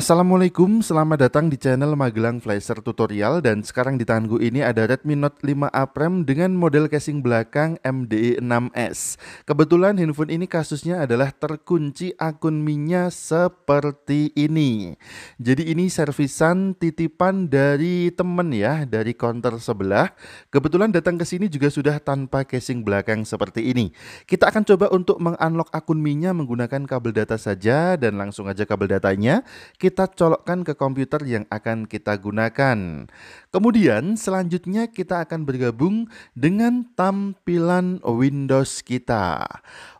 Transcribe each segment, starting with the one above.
Assalamualaikum, selamat datang di channel Magelang Flasher Tutorial dan sekarang di tangan gue ini ada Redmi Note 5A Prime dengan model casing belakang MDI6S. Kebetulan handphone ini kasusnya adalah terkunci akun minya seperti ini. Jadi ini servisan titipan dari temen ya, dari counter sebelah. Kebetulan datang ke sini juga sudah tanpa casing belakang seperti ini. Kita akan coba untuk mengunlock akun minya menggunakan kabel data saja dan langsung aja kabel datanya. Kita kita colokkan ke komputer yang akan kita gunakan. Kemudian selanjutnya kita akan bergabung dengan tampilan Windows kita.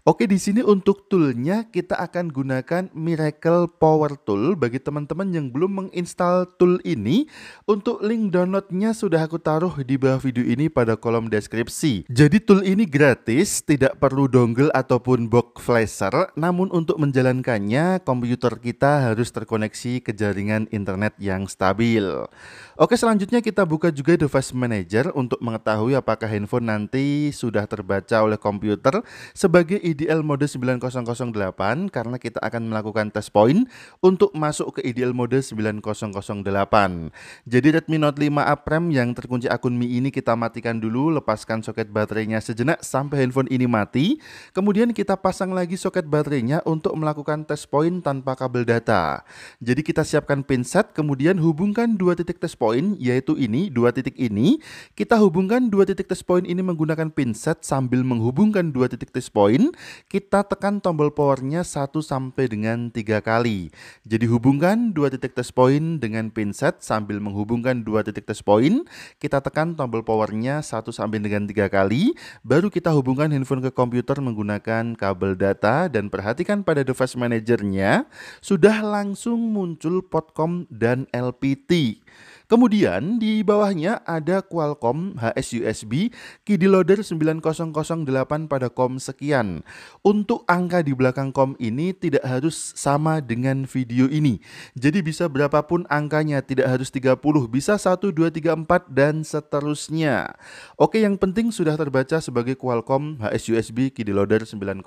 Oke, di sini untuk toolnya kita akan gunakan Miracle Power Tool. Bagi teman-teman yang belum menginstal tool ini, untuk link downloadnya sudah aku taruh di bawah video ini pada kolom deskripsi. Jadi tool ini gratis, tidak perlu dongle ataupun box flasher, namun untuk menjalankannya komputer kita harus terkoneksi ke jaringan internet yang stabil. Oke, selanjutnya kita buka juga device manager untuk mengetahui apakah handphone nanti sudah terbaca oleh komputer sebagai IDL mode 9008 karena kita akan melakukan tes point untuk masuk ke IDL mode 9008. Jadi Redmi Note 5 A Prime yang terkunci akun Mi ini kita matikan dulu, lepaskan soket baterainya sejenak sampai handphone ini mati. Kemudian kita pasang lagi soket baterainya untuk melakukan tes point tanpa kabel data. Jadi kita siapkan pinset kemudian hubungkan dua titik tes point yaitu ini, dua titik ini. Kita hubungkan dua titik tes point ini menggunakan pinset sambil menghubungkan dua titik test point kita tekan tombol powernya 1 sampai dengan 3 kali. Jadi hubungkan dua titik test point dengan pinset sambil menghubungkan dua titik test point. Kita tekan tombol powernya 1 sampai dengan 3 kali, baru kita hubungkan handphone ke komputer menggunakan kabel data dan perhatikan pada device manajernya sudah langsung muncul Potcom dan LPT. Kemudian di bawahnya ada Qualcomm HS USB KD Loader 9008 pada COM sekian. Untuk angka di belakang kom ini tidak harus sama dengan video ini. Jadi bisa berapapun angkanya, tidak harus 30, bisa 1, 2, 3, 4, dan seterusnya. Oke, yang penting sudah terbaca sebagai Qualcomm HSUSB KD Loader 9008.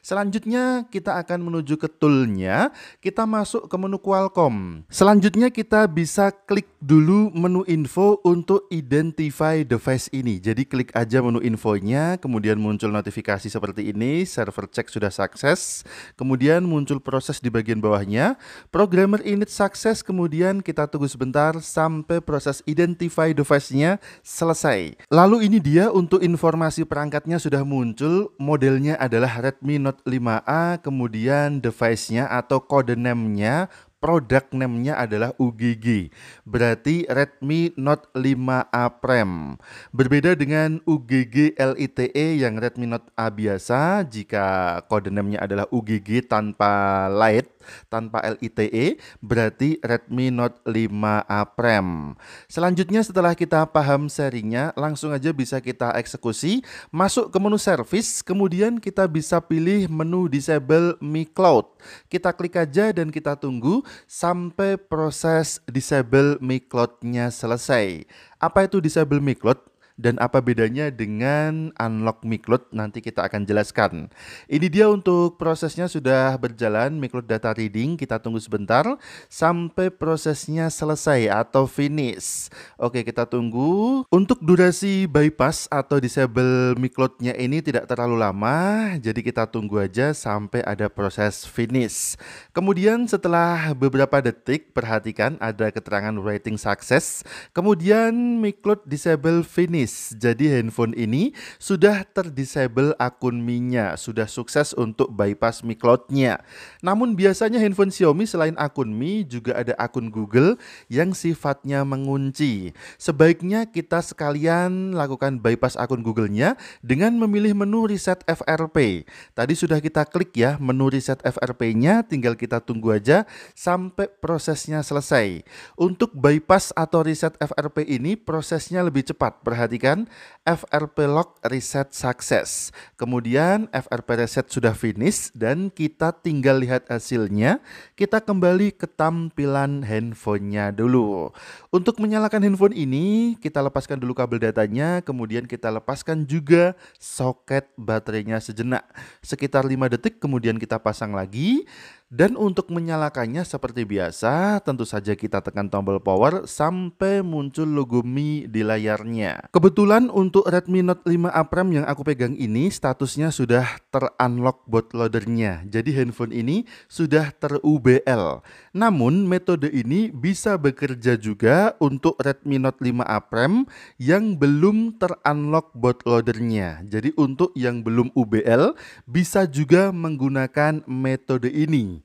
Selanjutnya kita akan menuju ke toolnya, kita masuk ke menu Qualcomm. Selanjutnya kita bisa klik dulu menu info untuk identify device ini. Jadi klik aja menu infonya, kemudian muncul muncul notifikasi seperti ini, server cek sudah sukses. Kemudian muncul proses di bagian bawahnya, programmer init sukses, kemudian kita tunggu sebentar sampai proses identify device-nya selesai. Lalu ini dia untuk informasi perangkatnya sudah muncul, modelnya adalah Redmi Note 5A, kemudian device-nya atau kode name-nya produk name adalah UGG. Berarti Redmi Note 5A Prime. Berbeda dengan UGG LITE yang Redmi Note A biasa, jika kode name adalah UGG tanpa light, tanpa LITE berarti Redmi Note 5A Prime. Selanjutnya setelah kita paham serinya, langsung aja bisa kita eksekusi, masuk ke menu service, kemudian kita bisa pilih menu disable Mi Cloud. Kita klik aja dan kita tunggu sampai proses disable Mi Cloud-nya selesai. Apa itu disable Mi Cloud? dan apa bedanya dengan unlock Miklot nanti kita akan jelaskan. Ini dia untuk prosesnya sudah berjalan Miklot data reading, kita tunggu sebentar sampai prosesnya selesai atau finish. Oke, kita tunggu. Untuk durasi bypass atau disable Miklotnya ini tidak terlalu lama, jadi kita tunggu aja sampai ada proses finish. Kemudian setelah beberapa detik perhatikan ada keterangan writing success, kemudian Miklot disable finish jadi handphone ini sudah terdisable akun Mi-nya, sudah sukses untuk bypass Mi Cloud-nya. Namun biasanya handphone Xiaomi selain akun Mi juga ada akun Google yang sifatnya mengunci. Sebaiknya kita sekalian lakukan bypass akun Google-nya dengan memilih menu reset FRP. Tadi sudah kita klik ya menu reset FRP-nya, tinggal kita tunggu aja sampai prosesnya selesai. Untuk bypass atau reset FRP ini prosesnya lebih cepat. Perhatikan perhatikan FRP lock Reset sukses. Kemudian FRP Reset sudah finish dan kita tinggal lihat hasilnya. Kita kembali ke tampilan handphonenya dulu. Untuk menyalakan handphone ini, kita lepaskan dulu kabel datanya, kemudian kita lepaskan juga soket baterainya sejenak. Sekitar 5 detik kemudian kita pasang lagi. Dan untuk menyalakannya seperti biasa, tentu saja kita tekan tombol power sampai muncul logo Mi di layarnya. Kebetulan untuk Redmi Note 5 A Prime yang aku pegang ini statusnya sudah terunlock bootloadernya. Jadi handphone ini sudah ter-UBL. Namun metode ini bisa bekerja juga untuk Redmi Note 5 A Prime yang belum terunlock bootloadernya. Jadi untuk yang belum UBL bisa juga menggunakan metode ini.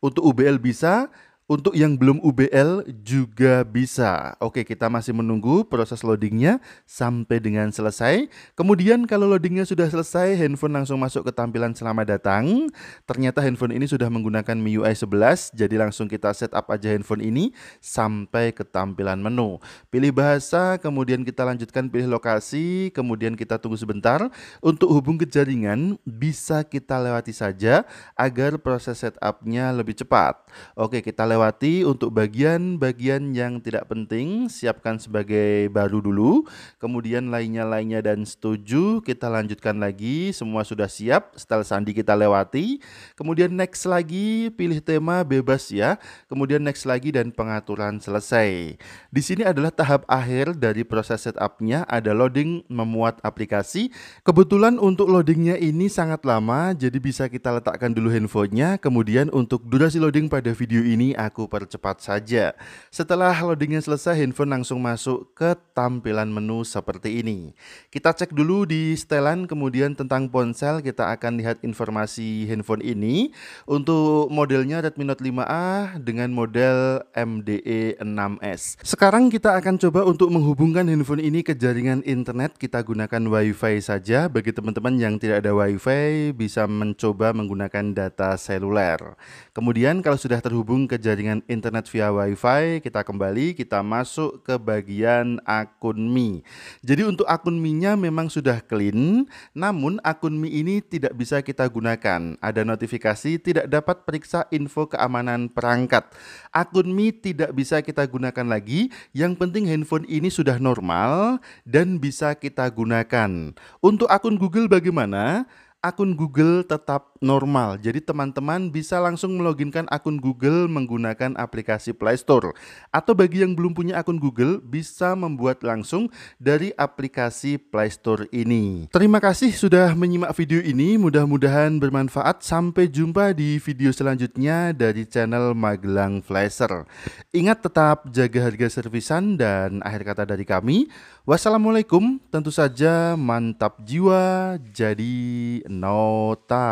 Untuk UBL bisa untuk yang belum UBL juga bisa. Oke, kita masih menunggu proses loadingnya sampai dengan selesai. Kemudian kalau loadingnya sudah selesai, handphone langsung masuk ke tampilan selamat datang. Ternyata handphone ini sudah menggunakan MIUI 11, jadi langsung kita setup aja handphone ini sampai ke tampilan menu. Pilih bahasa, kemudian kita lanjutkan pilih lokasi, kemudian kita tunggu sebentar. Untuk hubung ke jaringan, bisa kita lewati saja agar proses setupnya lebih cepat. Oke, kita lewati lewati untuk bagian-bagian yang tidak penting siapkan sebagai baru dulu kemudian lainnya-lainnya dan setuju kita lanjutkan lagi semua sudah siap setel sandi kita lewati kemudian next lagi pilih tema bebas ya kemudian next lagi dan pengaturan selesai di sini adalah tahap akhir dari proses setupnya ada loading memuat aplikasi kebetulan untuk loadingnya ini sangat lama jadi bisa kita letakkan dulu handphonenya kemudian untuk durasi loading pada video ini aku percepat saja. Setelah loadingnya selesai, handphone langsung masuk ke tampilan menu seperti ini. Kita cek dulu di setelan, kemudian tentang ponsel kita akan lihat informasi handphone ini. Untuk modelnya Redmi Note 5A dengan model MDE 6S. Sekarang kita akan coba untuk menghubungkan handphone ini ke jaringan internet. Kita gunakan WiFi saja. Bagi teman-teman yang tidak ada WiFi, bisa mencoba menggunakan data seluler. Kemudian kalau sudah terhubung ke jaringan jaringan internet via WiFi, kita kembali, kita masuk ke bagian akun Mi. Jadi untuk akun Mi-nya memang sudah clean, namun akun Mi ini tidak bisa kita gunakan. Ada notifikasi tidak dapat periksa info keamanan perangkat. Akun Mi tidak bisa kita gunakan lagi, yang penting handphone ini sudah normal dan bisa kita gunakan. Untuk akun Google bagaimana? akun Google tetap normal. Jadi teman-teman bisa langsung meloginkan akun Google menggunakan aplikasi Play Store. Atau bagi yang belum punya akun Google bisa membuat langsung dari aplikasi Play Store ini. Terima kasih sudah menyimak video ini. Mudah-mudahan bermanfaat. Sampai jumpa di video selanjutnya dari channel Magelang Flasher. Ingat tetap jaga harga servisan dan akhir kata dari kami. Wassalamualaikum. Tentu saja mantap jiwa jadi Nota.